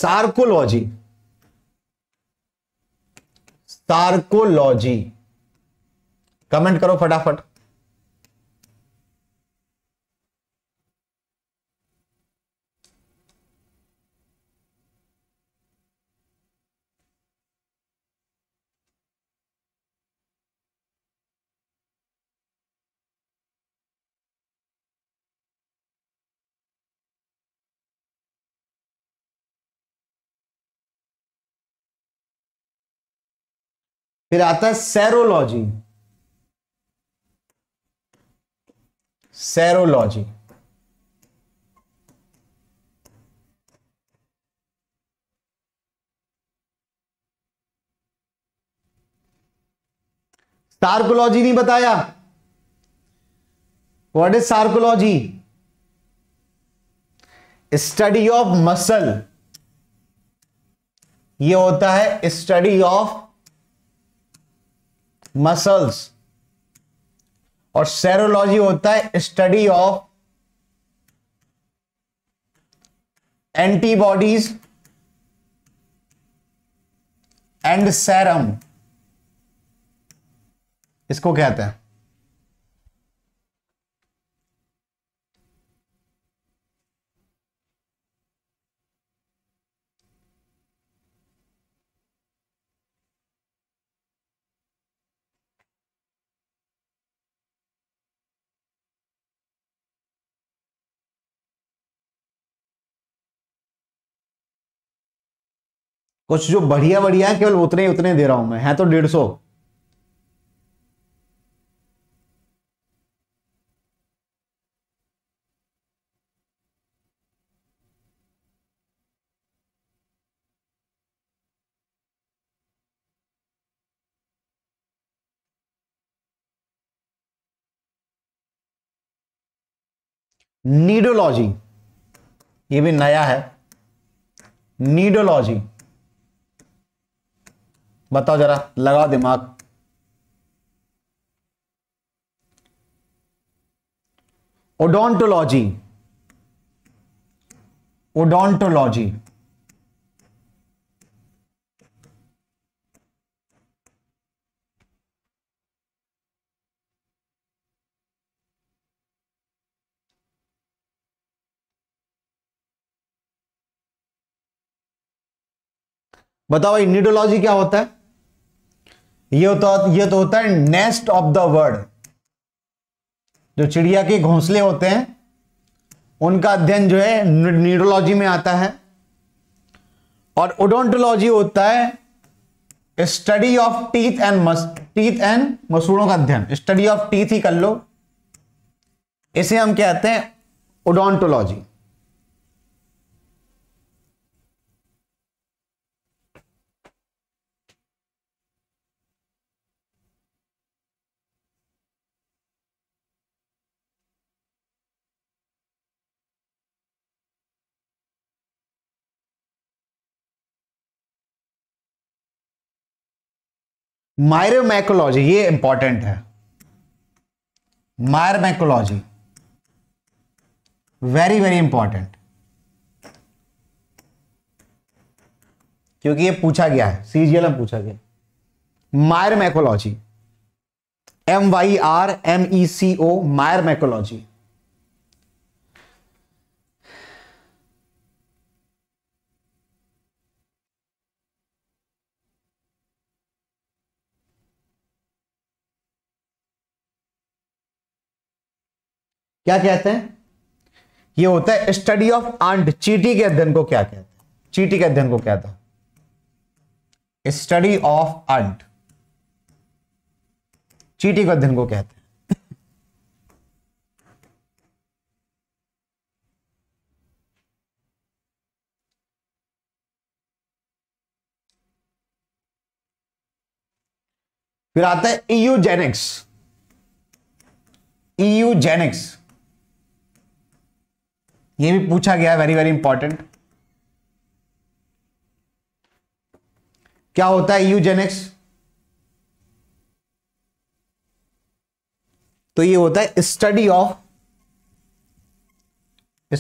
सार्कोलॉजी सार्कोलॉजी कमेंट करो फटाफट फिर आता है सेरोलॉजी सेरोलॉजी सार्कोलॉजी नहीं बताया what is sarcology study of muscle ये होता है स्टडी ऑफ मसल्स और सेरोलॉजी होता है study of antibodies and serum इसको कहते हैं कुछ जो बढ़िया बढ़िया है केवल उतने ही उतने दे रहा हूं मैं है तो डेढ़ सौ नीडोलॉजी ये भी नया है नीडोलॉजी बताओ जरा लगाओ दिमाग ओडोंटोलॉजी ओडोंटोलॉजी बताओ भाई निडोलॉजी क्या होता है ये तो ये तो होता है नेस्ट ऑफ द वर्ड जो चिड़िया के घोंसले होते हैं उनका अध्ययन जो है न्यूरोलॉजी में आता है और ओडोंटोलॉजी होता है study of teeth and teeth and मसूड़ों का अध्ययन स्टडी ऑफ टीथ ही कर लो इसे हम कहते हैं ओडोंटोलॉजी मायरोमैकोलॉजी ये इंपॉर्टेंट है मायरोमैकोलॉजी वेरी वेरी इंपॉर्टेंट क्योंकि ये पूछा गया है सीजीएल में पूछा गया myrmecology M Y R M E C O myrmecology क्या कहते हैं ये होता है स्टडी ऑफ आंट चीटी के अध्ययन को क्या कहते हैं चीटी के अध्ययन को क्या था स्टडी ऑफ अंट चीटी के अध्ययन को कहते हैं फिर आता है ईयूजेनिक्स ईयूजेनिक्स ये भी पूछा गया वेरी वेरी इंपॉर्टेंट क्या होता है यूजेनिक्स तो ये होता है study of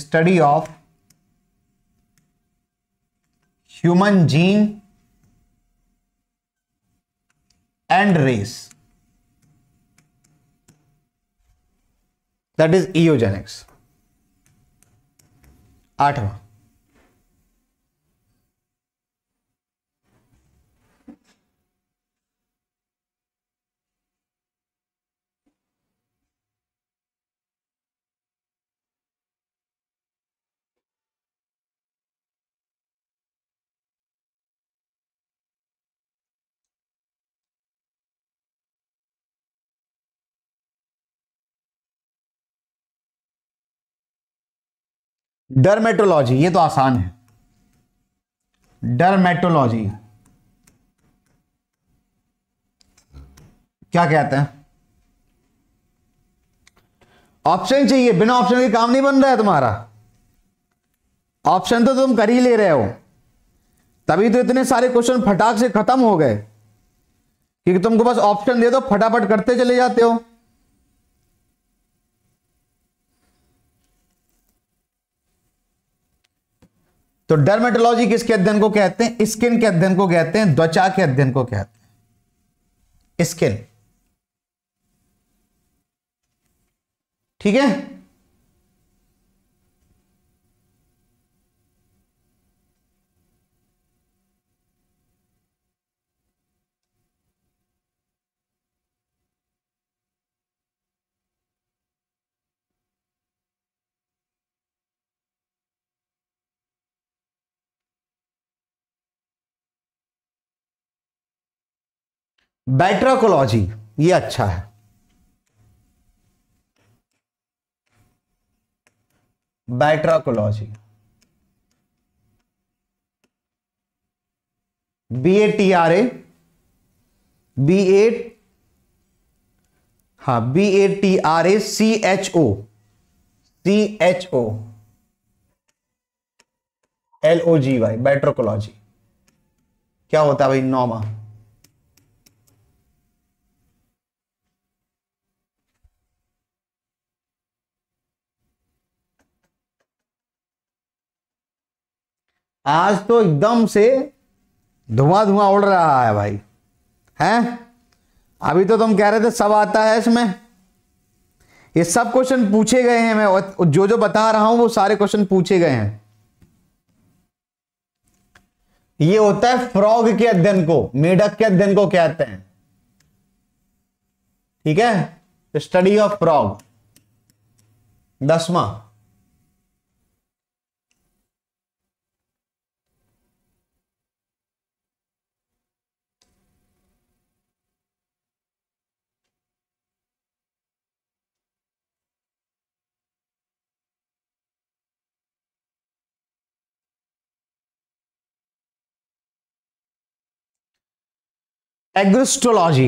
study of human gene and race that is eugenics आठवां डर्मेटोलॉजी ये तो आसान है डर्मेटोलॉजी क्या कहते हैं ऑप्शन चाहिए बिना ऑप्शन के काम नहीं बन रहा है तुम्हारा ऑप्शन तो तुम कर ही ले रहे हो तभी तो इतने सारे क्वेश्चन फटाक से खत्म हो गए क्योंकि तुमको बस ऑप्शन दे दो फटाफट करते चले जाते हो तो डर्मेटोलॉजी किसके अध्ययन को कहते हैं स्किन के अध्ययन को कहते हैं त्वचा के अध्ययन को कहते हैं स्किन ठीक है बैट्राकोलॉजी ये अच्छा है batrachology B A T R A B A हा B A T R A C H O C H O L O G Y batrachology क्या होता है भाई नॉमा आज तो एकदम से धुआं धुआं उड़ रहा है भाई हैं अभी तो तुम कह रहे थे सब आता है इसमें ये सब क्वेश्चन पूछे गए हैं मैं जो जो बता रहा हूं वो सारे क्वेश्चन पूछे गए हैं ये होता है फ्रॉग के अध्ययन को मेढक के अध्ययन को कहते हैं ठीक है स्टडी ऑफ फ्रॉग दसवां एग्रोस्ट्रोलॉजी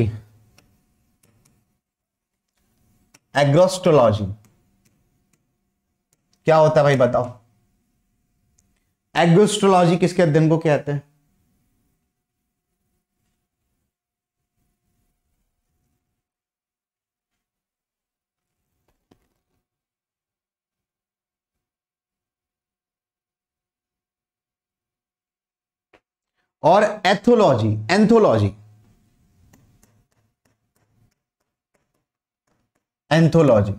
एग्रोस्ट्रोलॉजी क्या होता है भाई बताओ एग्रोस्ट्रोलॉजी किसके अध्ययन को कहते हैं और एथोलॉजी एंथोलॉजी एंथोलॉजी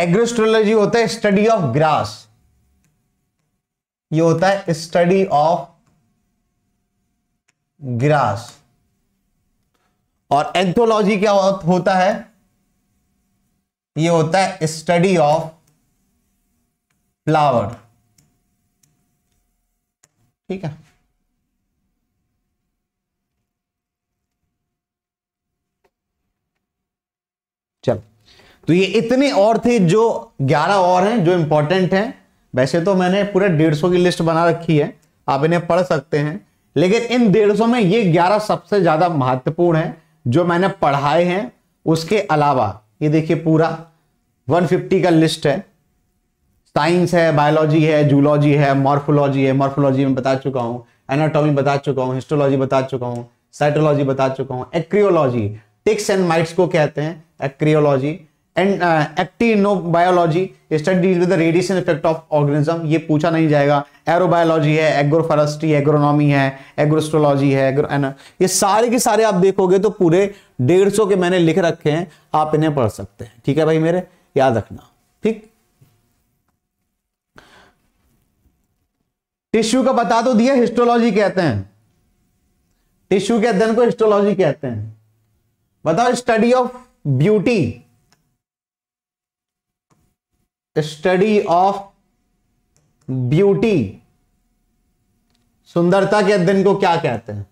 एग्रोस्ट्रोलॉजी होता है स्टडी ऑफ ग्रास ये होता है स्टडी ऑफ ग्रास और एंथोलॉजी क्या होता है ये होता है स्टडी ऑफ फ्लावर ठीक है तो ये इतने और थे जो 11 और हैं जो इंपॉर्टेंट हैं वैसे तो मैंने पूरे डेढ़ सौ की लिस्ट बना रखी है आप इन्हें पढ़ सकते हैं लेकिन इन डेढ़ सौ में ये 11 सबसे ज़्यादा महत्वपूर्ण हैं जो मैंने पढ़ाए हैं उसके अलावा ये देखिए पूरा 150 का लिस्ट है साइंस है बायोलॉजी है जूलॉजी है मॉर्फोलॉजी है मॉर्फोलॉजी में बता चुका हूँ एनाटॉमी बता चुका हूँ हिस्टोलॉजी बता चुका हूँ साइटोलॉजी बता चुका हूँ एक्रियोलॉजी टिक्स एंड माइट्स को कहते हैं acarology and actinobiology studies with radiation effect of organism ये पूछा नहीं जाएगा एरोबायोलॉजी है एग्रोफॉरेस्ट्री एग्रोनॉमी है एग्रोस्ट्रोलॉजी है एग्रो uh, ये सारे के सारे आप देखोगे तो पूरे डेढ़ सौ के मैंने लिख रखे हैं आप इन्हें पढ़ सकते हैं ठीक है भाई मेरे याद रखना ठीक टिश्यू का बता तो दिया हिस्टोलॉजी कहते हैं टिश्यू के अध्ययन को हिस्टोलॉजी कहते हैं बताओ study of beauty study of beauty सुंदरता के अध्ययन को क्या कहते हैं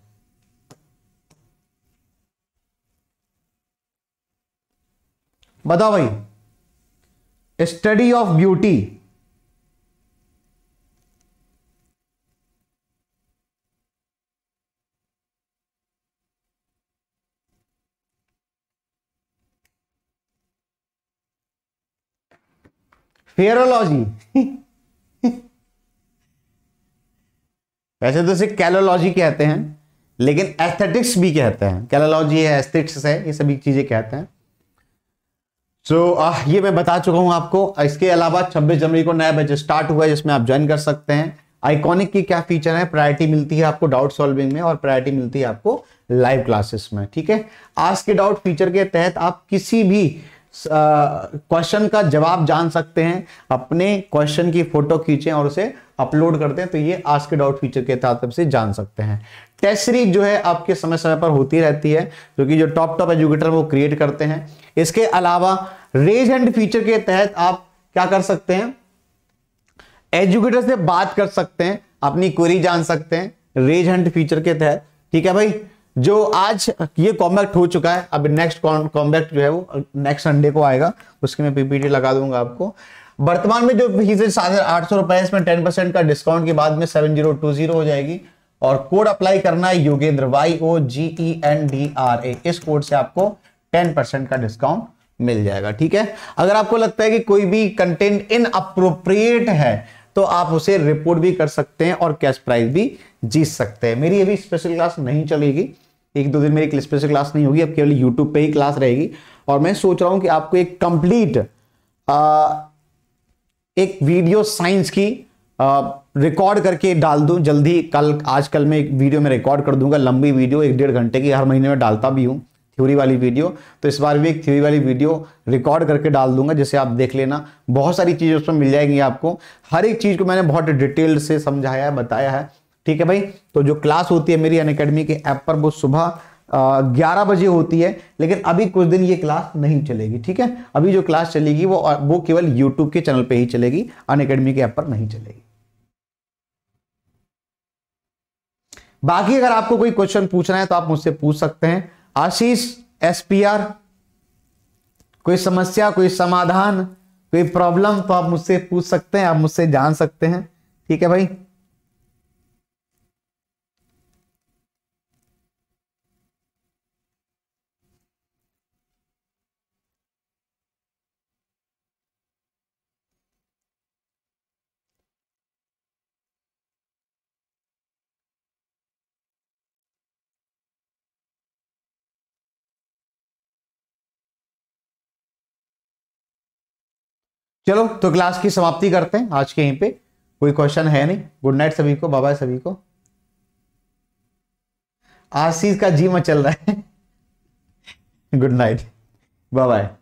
बताओ भाई स्टडी ऑफ ब्यूटी फेरोलॉजी वैसे तो इसे कैलोलॉजी कहते हैं लेकिन एस्थेटिक्स भी कहते हैं कैलोलॉजी है एस्थेटिक्स है ये सभी चीजें कहते हैं सो so, ये मैं बता चुका हूं आपको इसके अलावा 26 जनवरी को नया बैच स्टार्ट हुआ है जिसमें आप ज्वाइन कर सकते हैं आइकॉनिक की क्या फीचर है प्रायोरिटी मिलती है आपको डाउट सॉल्विंग में और प्रायोरिटी मिलती है आपको लाइव क्लासेस में ठीक है आज के डाउट फीचर के तहत आप किसी भी क्वेश्चन का जवाब जान सकते हैं अपने क्वेश्चन की फोटो खींचें और उसे अपलोड करते हैं तो ये आज के डाउट फीचर के तहत से जान सकते हैं टेस्ट सीरीज जो है आपके समय समय पर होती रहती है क्योंकि जो टॉप टॉप एजुकेटर वो क्रिएट करते हैं इसके अलावा रेज एंड फीचर के तहत आप क्या कर सकते हैं एजुकेटर से बात कर सकते हैं अपनी क्वेरी जान सकते हैं रेज हंट फीचर के तहत ठीक है भाई जो आज ये कॉम्बैक्ट हो चुका है अब नेक्स्ट कॉम्बैक्ट जो है वो नेक्स्ट संडे को आएगा उसके मैं पीपीटी लगा दूंगा आपको वर्तमान में जो फीस है सात आठ सौ रुपए इसमें टेन परसेंट का डिस्काउंट के बाद में सेवन जीरो टू जीरो हो जाएगी और कोड अप्लाई करना है Yogendra Y O G E N D R A इस कोड से आपको टेन परसेंट का डिस्काउंट मिल जाएगा ठीक है अगर आपको लगता है कि कोई भी कंटेंट इन अप्रोप्रिएट है तो आप उसे रिपोर्ट भी कर सकते हैं और कैश प्राइस भी जीत सकते हैं मेरी अभी स्पेशल क्लास नहीं चलेगी एक दो दिन मेरी स्पेशल क्लास नहीं होगी अब केवल यूट्यूब पे ही क्लास रहेगी और मैं सोच रहा हूं कि आपको एक कंप्लीट एक वीडियो साइंस की रिकॉर्ड करके डाल दूं जल्दी कल आजकल मैं एक वीडियो में रिकॉर्ड कर दूंगा लंबी वीडियो एक डेढ़ घंटे की हर महीने में डालता भी हूँ थ्योरी वाली वीडियो तो इस बार भी एक थ्योरी वाली वीडियो रिकॉर्ड करके डाल दूंगा जिसे आप देख लेना बहुत सारी चीज़ें उसमें मिल जाएंगी आपको हर एक चीज़ को मैंने बहुत डिटेल से समझाया है बताया है ठीक है भाई तो जो क्लास होती है मेरी अन अकेडमी के ऐप पर वो सुबह ग्यारह बजे होती है लेकिन अभी कुछ दिन ये क्लास नहीं चलेगी ठीक है अभी जो क्लास चलेगी वो वो केवल यूट्यूब के चैनल पे ही चलेगी अन अकेडमी के ऐप पर नहीं चलेगी बाकी अगर आपको कोई क्वेश्चन पूछना है तो आप मुझसे पूछ सकते हैं आशीष एस कोई समस्या कोई समाधान कोई प्रॉब्लम तो आप मुझसे पूछ सकते हैं आप मुझसे जान सकते हैं ठीक है भाई चलो तो क्लास की समाप्ति करते हैं आज के यहीं पे कोई क्वेश्चन है नहीं गुड नाइट सभी को बाबा सभी को आशीष का जी मचल रहा है गुड नाइट बाय